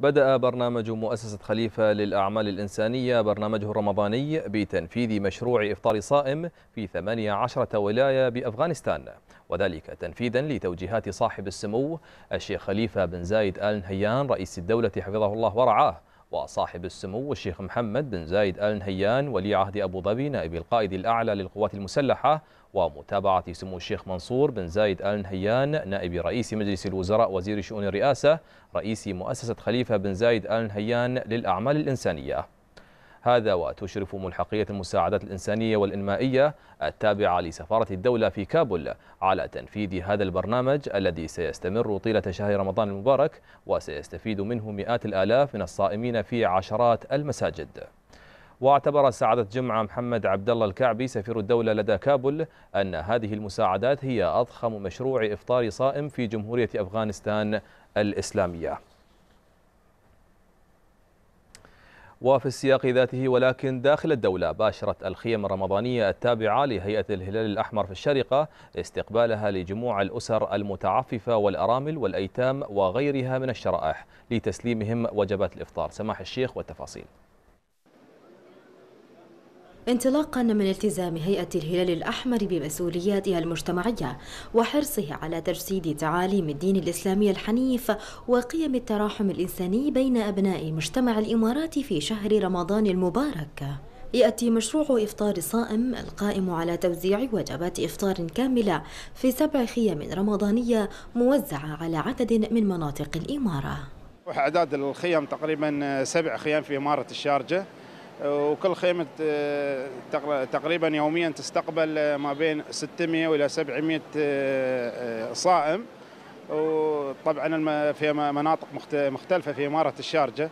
بدأ برنامج مؤسسة خليفة للأعمال الإنسانية برنامجه الرمضاني بتنفيذ مشروع إفطار صائم في 18 ولاية بأفغانستان وذلك تنفيذا لتوجيهات صاحب السمو الشيخ خليفة بن زايد آل نهيان رئيس الدولة حفظه الله ورعاه وصاحب السمو الشيخ محمد بن زايد آل نهيان ولي عهد أبو ظبي نائب القائد الأعلى للقوات المسلحة ومتابعة سمو الشيخ منصور بن زايد آل نهيان نائب رئيس مجلس الوزراء وزير شؤون الرئاسة رئيس مؤسسة خليفة بن زايد آل نهيان للأعمال الإنسانية هذا وتشرف ملحقية المساعدات الإنسانية والإنمائية التابعة لسفارة الدولة في كابول على تنفيذ هذا البرنامج الذي سيستمر طيلة شهر رمضان المبارك وسيستفيد منه مئات الآلاف من الصائمين في عشرات المساجد واعتبر سعادة جمعة محمد عبد الله الكعبي سفير الدولة لدى كابول أن هذه المساعدات هي أضخم مشروع إفطار صائم في جمهورية أفغانستان الإسلامية وفي السياق ذاته ولكن داخل الدولة باشرت الخيم الرمضانية التابعة لهيئة الهلال الأحمر في الشرقة استقبالها لجموع الأسر المتعففة والأرامل والأيتام وغيرها من الشرائح لتسليمهم وجبات الإفطار سماح الشيخ والتفاصيل انطلاقا من التزام هيئة الهلال الأحمر بمسؤولياتها المجتمعية وحرصها على تجسيد تعاليم الدين الإسلامي الحنيف وقيم التراحم الإنساني بين أبناء مجتمع الإمارات في شهر رمضان المبارك يأتي مشروع إفطار صائم القائم على توزيع وجبات إفطار كاملة في سبع خيام رمضانية موزعة على عدد من مناطق الإمارة أعداد الخيام تقريبا سبع خيام في إمارة الشارجة وكل خيمة آه، تقريبا يوميا تستقبل ما بين 600 إلى 700 آه، آه، صائم وطبعا في مناطق مختلفة في إمارة الشارجة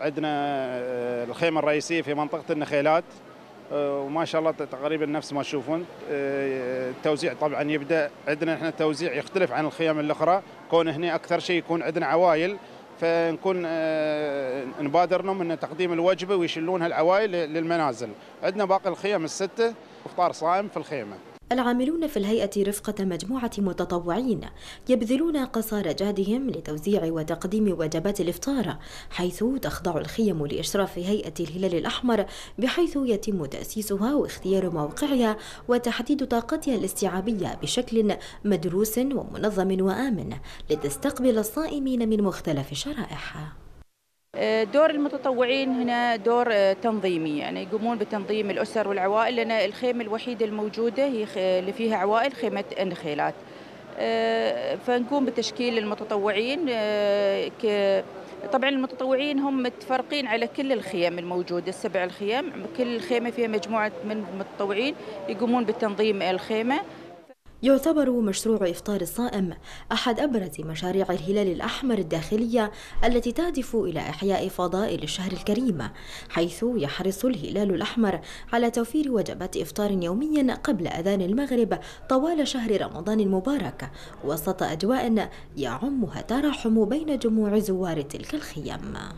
عندنا الخيمة الرئيسية في منطقة النخيلات وما شاء الله تقريبا نفس ما تشوفون التوزيع طبعا يبدا عندنا احنا التوزيع يختلف عن الخيام الاخرى كون هنا اكثر شيء يكون عندنا عوائل فنكون آه، نبادرنا ان تقديم الوجبه ويشلونها العوائل للمنازل عندنا باقي الخيم السته افطار صائم في الخيمه العاملون في الهيئة رفقة مجموعة متطوعين يبذلون قصارى جهدهم لتوزيع وتقديم وجبات الإفطار حيث تخضع الخيم لإشراف هيئة الهلال الأحمر بحيث يتم تأسيسها واختيار موقعها وتحديد طاقتها الاستيعابية بشكل مدروس ومنظم وآمن لتستقبل الصائمين من مختلف الشرائح آه، دور المتطوعين هنا دور آه، تنظيمي يعني يقومون بتنظيم الأسر والعوائل لأن الخيمة الوحيدة الموجودة هي اللي فيها عوائل خيمة النخيلات آه، فنقوم بتشكيل المتطوعين ك... طبعا المتطوعين هم متفرقين على كل الخيم الموجودة السبع الخيم كل خيمة فيها مجموعة من المتطوعين يقومون بتنظيم الخيمة يعتبر مشروع إفطار الصائم أحد أبرز مشاريع الهلال الأحمر الداخلية التي تهدف إلى إحياء فضائل الشهر الكريم حيث يحرص الهلال الأحمر على توفير وجبات إفطار يوميا قبل أذان المغرب طوال شهر رمضان المبارك وسط أجواء يعمها تراحم بين جموع زوار تلك الخيام